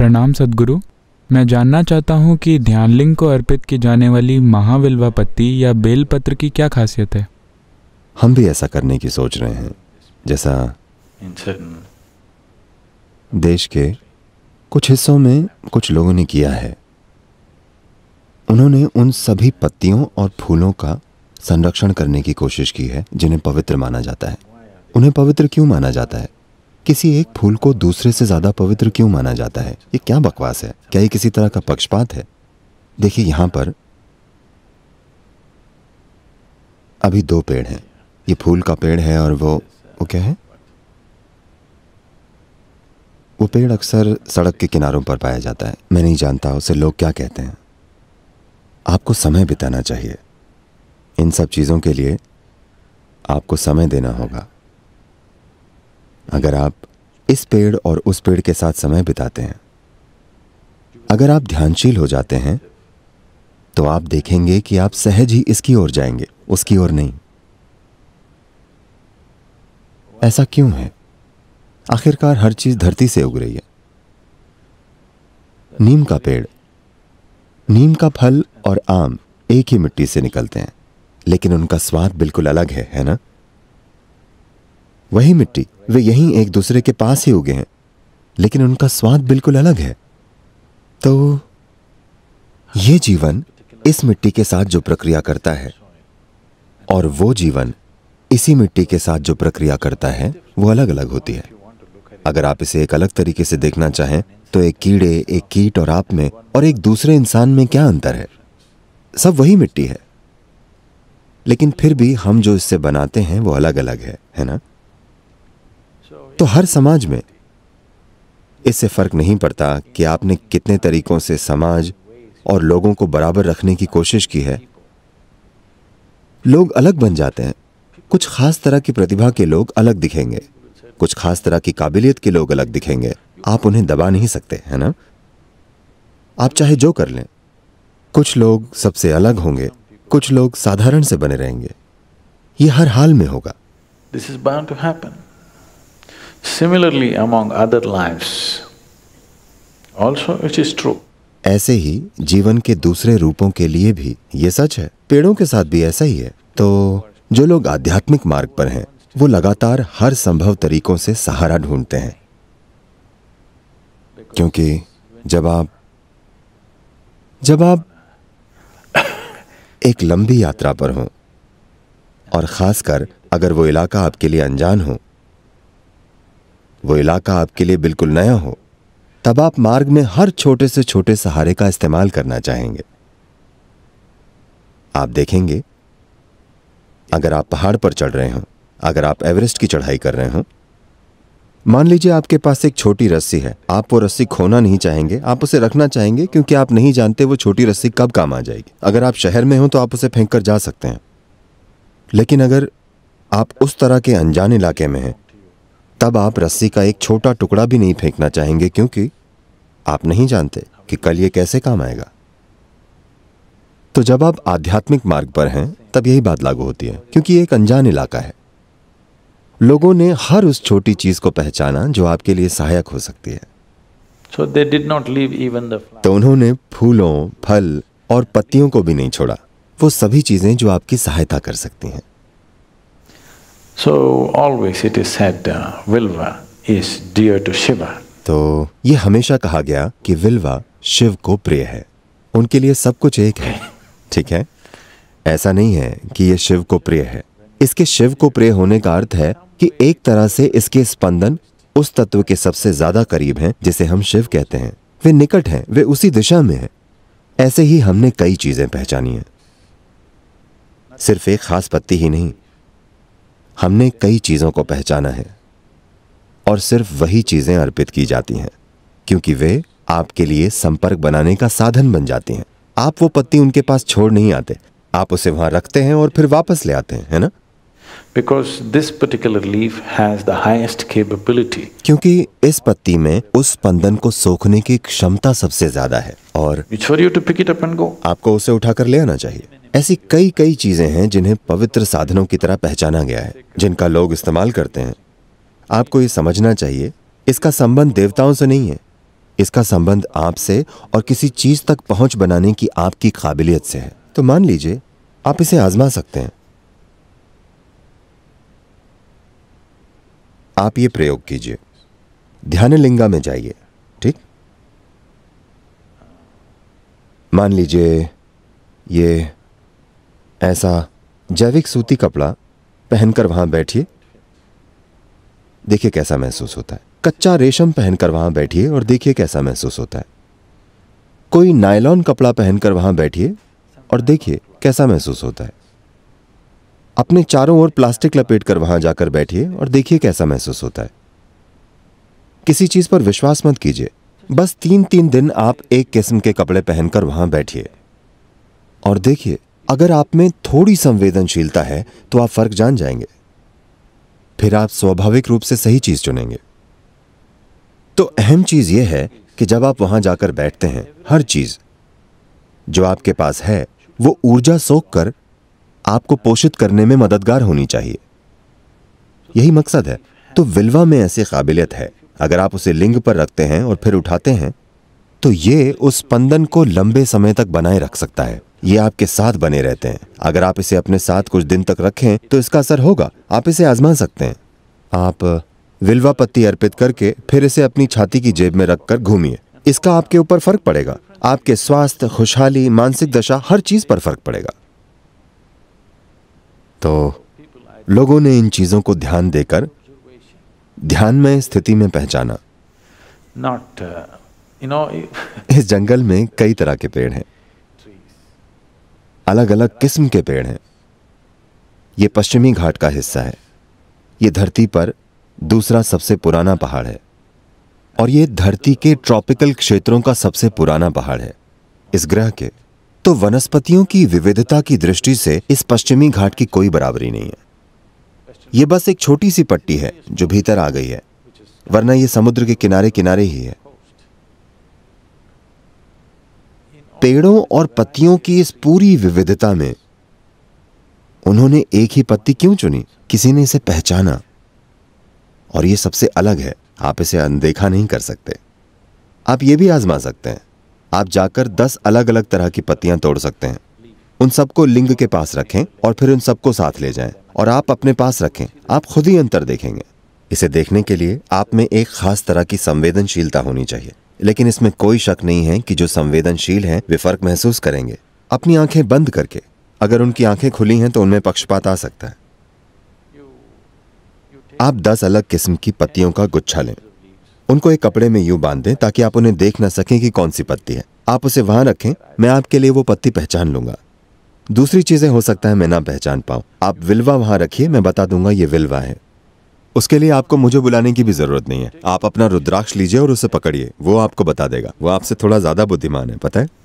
प्रणाम सदगुरु मैं जानना चाहता हूँ कि ध्यानलिंग को अर्पित की जाने वाली महाविल्वा पत्ती या बेलपत्र की क्या खासियत है हम भी ऐसा करने की सोच रहे हैं जैसा देश के कुछ हिस्सों में कुछ लोगों ने किया है उन्होंने उन सभी पत्तियों और फूलों का संरक्षण करने की कोशिश की है जिन्हें पवित्र माना जाता है उन्हें पवित्र क्यों माना जाता है किसी एक फूल को दूसरे से ज्यादा पवित्र क्यों माना जाता है ये क्या बकवास है क्या ये किसी तरह का पक्षपात है देखिए यहां पर अभी दो पेड़ हैं ये फूल का पेड़ है और वो वो क्या है वो पेड़ अक्सर सड़क के किनारों पर पाया जाता है मैं नहीं जानता उसे लोग क्या कहते हैं आपको समय बिताना चाहिए इन सब चीज़ों के लिए आपको समय देना होगा अगर आप इस पेड़ और उस पेड़ के साथ समय बिताते हैं अगर आप ध्यानशील हो जाते हैं तो आप देखेंगे कि आप सहज ही इसकी ओर जाएंगे उसकी ओर नहीं ऐसा क्यों है आखिरकार हर चीज धरती से उग रही है नीम का पेड़ नीम का फल और आम एक ही मिट्टी से निकलते हैं लेकिन उनका स्वाद बिल्कुल अलग है है ना वही मिट्टी वे यहीं एक दूसरे के पास ही उगे हैं लेकिन उनका स्वाद बिल्कुल अलग है तो ये जीवन इस मिट्टी के साथ जो प्रक्रिया करता है और वो जीवन इसी मिट्टी के साथ जो प्रक्रिया करता है वो अलग अलग होती है अगर आप इसे एक अलग तरीके से देखना चाहें तो एक कीड़े एक कीट और आप में और एक दूसरे इंसान में क्या अंतर है सब वही मिट्टी है लेकिन फिर भी हम जो इससे बनाते हैं वो अलग अलग है है ना तो हर समाज में इससे फर्क नहीं पड़ता कि आपने कितने तरीकों से समाज और लोगों को बराबर रखने की कोशिश की है लोग अलग बन जाते हैं कुछ खास तरह की प्रतिभा के लोग अलग दिखेंगे कुछ खास तरह की काबिलियत के लोग अलग दिखेंगे आप उन्हें दबा नहीं सकते है ना आप चाहे जो कर लें कुछ लोग सबसे अलग होंगे कुछ लोग साधारण से बने रहेंगे ये हर हाल में होगा this is bound to happen Similarly, among other lives, also it is true. ऐसे ही जीवन के दूसरे रूपों के लिए भी ये सच है पेड़ों के साथ भी ऐसा ही है तो जो लोग आध्यात्मिक मार्ग पर हैं वो लगातार हर संभव तरीकों से सहारा ढूंढते हैं क्योंकि जब आप जब आप एक लंबी यात्रा पर हों और खासकर अगर वो इलाका आपके लिए अनजान हो वो इलाका आपके लिए बिल्कुल नया हो तब आप मार्ग में हर छोटे से छोटे सहारे का इस्तेमाल करना चाहेंगे आप देखेंगे अगर आप पहाड़ पर चढ़ रहे हो अगर आप एवरेस्ट की चढ़ाई कर रहे हो मान लीजिए आपके पास एक छोटी रस्सी है आप वो रस्सी खोना नहीं चाहेंगे आप उसे रखना चाहेंगे क्योंकि आप नहीं जानते वो छोटी रस्सी कब काम आ जाएगी अगर आप शहर में हो तो आप उसे फेंक कर जा सकते हैं लेकिन अगर आप उस तरह के अनजान इलाके में हैं तब आप रस्सी का एक छोटा टुकड़ा भी नहीं फेंकना चाहेंगे क्योंकि आप नहीं जानते कि कल ये कैसे काम आएगा तो जब आप आध्यात्मिक मार्ग पर हैं तब यही बात लागू होती है क्योंकि एक अनजान इलाका है लोगों ने हर उस छोटी चीज को पहचाना जो आपके लिए सहायक हो सकती है so they did not leave even the तो उन्होंने फूलों फल और पत्तियों को भी नहीं छोड़ा वो सभी चीजें जो आपकी सहायता कर सकती हैं So always it is said uh, Vilva is dear to Shiva. तो ये हमेशा कहा गया कि विल्वा शिव को प्रिय है उनके लिए सब कुछ एक है ठीक है ऐसा नहीं है कि ये शिव को प्रिय है इसके शिव को प्रिय होने का अर्थ है कि एक तरह से इसके स्पंदन उस तत्व के सबसे ज्यादा करीब हैं जिसे हम शिव कहते हैं वे निकट हैं वे उसी दिशा में हैं ऐसे ही हमने कई चीजें पहचानी हैं सिर्फ एक खास पत्ती ही नहीं हमने कई चीज़ों को पहचाना है और सिर्फ वही चीज़ें अर्पित की जाती हैं क्योंकि वे आपके लिए संपर्क बनाने का साधन बन जाती हैं आप वो पत्ती उनके पास छोड़ नहीं आते आप उसे वहां रखते हैं और फिर वापस ले आते हैं है ना because this particular leaf has the highest capability क्योंकि इस पत्ती में उस स्पंदन को सोखने की क्षमता सबसे ज्यादा है और आपको उसे उठाकर ले आना चाहिए ऐसी कई कई चीजें हैं जिन्हें पवित्र साधनों की तरह पहचाना गया है जिनका लोग इस्तेमाल करते हैं आपको ये समझना चाहिए इसका संबंध देवताओं से नहीं है इसका संबंध आपसे और किसी चीज तक पहुंच बनाने की आपकी काबिलियत से है तो मान लीजिए आप इसे आजमा सकते हैं आप ये प्रयोग कीजिए ध्यानलिंगा में जाइए ठीक मान लीजिए ये ऐसा जैविक सूती कपड़ा पहनकर वहां बैठिए देखिए कैसा महसूस होता है कच्चा रेशम पहनकर वहां बैठिए और देखिए कैसा महसूस होता है कोई नायलॉन कपड़ा पहनकर वहां बैठिए और देखिए कैसा महसूस होता है अपने चारों ओर प्लास्टिक लपेट कर वहां जाकर बैठिए और देखिए कैसा महसूस होता है किसी चीज़ पर विश्वास मत कीजिए बस तीन तीन दिन आप एक किस्म के कपड़े पहनकर वहां बैठिए और देखिए अगर आप में थोड़ी संवेदनशीलता है तो आप फर्क जान जाएंगे फिर आप स्वाभाविक रूप से सही चीज चुनेंगे तो अहम चीज यह है कि जब आप वहां जाकर बैठते हैं हर चीज जो आपके पास है वो ऊर्जा सोख कर आपको पोषित करने में मददगार होनी चाहिए यही मकसद है तो विलवा में ऐसी काबिलियत है अगर आप उसे लिंग पर रखते हैं और फिर उठाते हैं तो ये उस स्पंदन को लंबे समय तक बनाए रख सकता है ये आपके साथ बने रहते हैं अगर आप इसे अपने साथ कुछ दिन तक रखें तो इसका असर होगा आप इसे आजमा सकते हैं आप विलवा पत्ती अर्पित करके फिर इसे अपनी छाती की जेब में रखकर घूमिए इसका आपके ऊपर फर्क पड़ेगा आपके स्वास्थ्य खुशहाली मानसिक दशा हर चीज पर फर्क पड़ेगा तो लोगों ने इन चीजों को ध्यान देकर ध्यान में स्थिति में पहचाना uh, इस जंगल में कई तरह के पेड़ हैं अलग अलग किस्म के पेड़ हैं ये पश्चिमी घाट का हिस्सा है ये धरती पर दूसरा सबसे पुराना पहाड़ है और ये धरती के ट्रॉपिकल क्षेत्रों का सबसे पुराना पहाड़ है इस ग्रह के तो वनस्पतियों की विविधता की दृष्टि से इस पश्चिमी घाट की कोई बराबरी नहीं है यह बस एक छोटी सी पट्टी है जो भीतर आ गई है वरना यह समुद्र के किनारे किनारे ही है पेड़ों और पत्तियों की इस पूरी विविधता में उन्होंने एक ही पत्ती क्यों चुनी किसी ने इसे पहचाना और यह सबसे अलग है आप इसे अनदेखा नहीं कर सकते आप ये भी आजमा सकते हैं आप जाकर दस अलग अलग तरह की पत्तियां तोड़ सकते हैं उन सबको लिंग के पास रखें और फिर उन सबको साथ ले जाएं और आप अपने पास रखें आप खुद ही अंतर देखेंगे इसे देखने के लिए आप में एक खास तरह की संवेदनशीलता होनी चाहिए लेकिन इसमें कोई शक नहीं है कि जो संवेदनशील हैं वे फर्क महसूस करेंगे अपनी आंखें बंद करके अगर उनकी आंखें खुली हैं तो उनमें पक्षपात आ सकता है आप दस अलग किस्म की पत्तियों का गुच्छा लें उनको एक कपड़े में यूं बांध दें ताकि आप उन्हें देख ना सकें कि कौन सी पत्ती है आप उसे वहां रखें मैं आपके लिए वो पत्ती पहचान लूंगा दूसरी चीजें हो सकता है मैं ना पहचान पाऊं आप विलवा वहां रखिए मैं बता दूंगा ये विलवा है उसके लिए आपको मुझे बुलाने की भी जरूरत नहीं है आप अपना रुद्राक्ष लीजिए और उसे पकड़िए वो आपको बता देगा वो आपसे थोड़ा ज्यादा बुद्धिमान है पता है